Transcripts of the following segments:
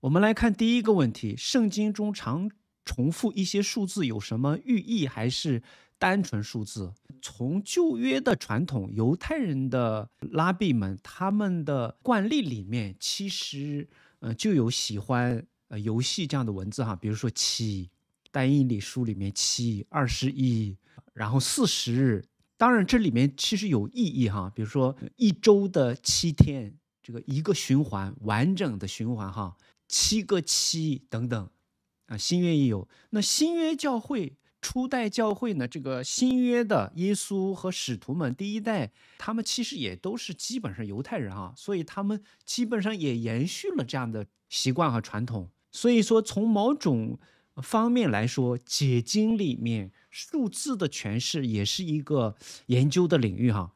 我们来看第一个问题：圣经中常重复一些数字有什么寓意，还是单纯数字？从旧约的传统，犹太人的拉比们他们的惯例里面，其实呃就有喜欢呃游戏这样的文字哈，比如说七，单以理书里面七二十一，然后四十。当然这里面其实有意义哈，比如说一周的七天，这个一个循环完整的循环哈。七个七等等，啊，新约也有。那新约教会初代教会呢？这个新约的耶稣和使徒们第一代，他们其实也都是基本上犹太人啊，所以他们基本上也延续了这样的习惯和传统。所以说，从某种方面来说，解经里面数字的诠释也是一个研究的领域哈。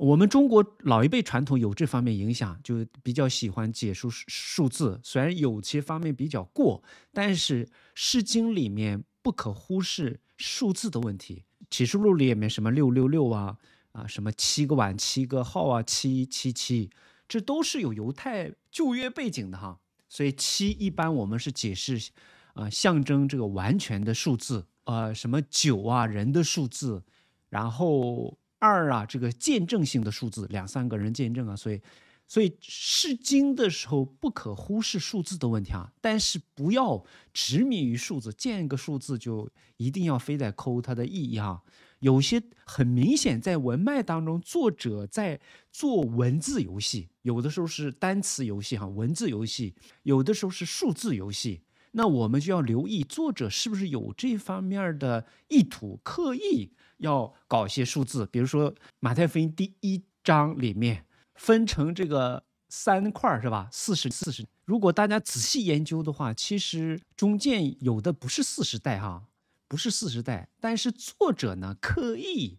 我们中国老一辈传统有这方面影响，就比较喜欢解数数字，虽然有些方面比较过，但是《诗经》里面不可忽视数字的问题，《启示录》里面什么六六六啊啊，什么七个碗七个号啊七七七，这都是有犹太旧约背景的哈。所以七一般我们是解释啊，象征这个完全的数字啊，什么九啊人的数字，然后。二啊，这个见证性的数字，两三个人见证啊，所以，所以试经的时候不可忽视数字的问题啊，但是不要执迷于数字，见个数字就一定要非得抠它的意义啊。有些很明显，在文脉当中，作者在做文字游戏，有的时候是单词游戏哈，文字游戏，有的时候是数字游戏。那我们就要留意作者是不是有这方面的意图，刻意要搞一些数字。比如说《马太福音》第一章里面分成这个三块是吧？四十、四十。如果大家仔细研究的话，其实中间有的不是四十代哈，不是四十代。但是作者呢，刻意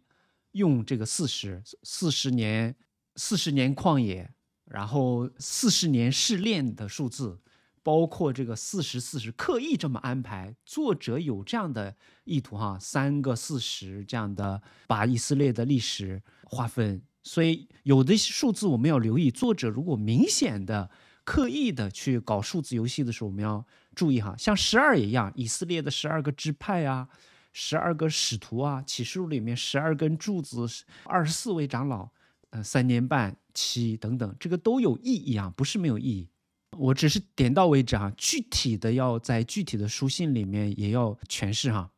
用这个四十四十年、四十年旷野，然后四十年试炼的数字。包括这个四十四十刻意这么安排，作者有这样的意图哈，三个四十这样的把以色列的历史划分，所以有的数字我们要留意。作者如果明显的刻意的去搞数字游戏的时候，我们要注意哈，像十二也一样，以色列的十二个支派啊，十二个使徒啊，启示录里面十二根柱子，二十四位长老，呃，三年半期等等，这个都有意义啊，不是没有意义。我只是点到为止哈，具体的要在具体的书信里面也要诠释哈。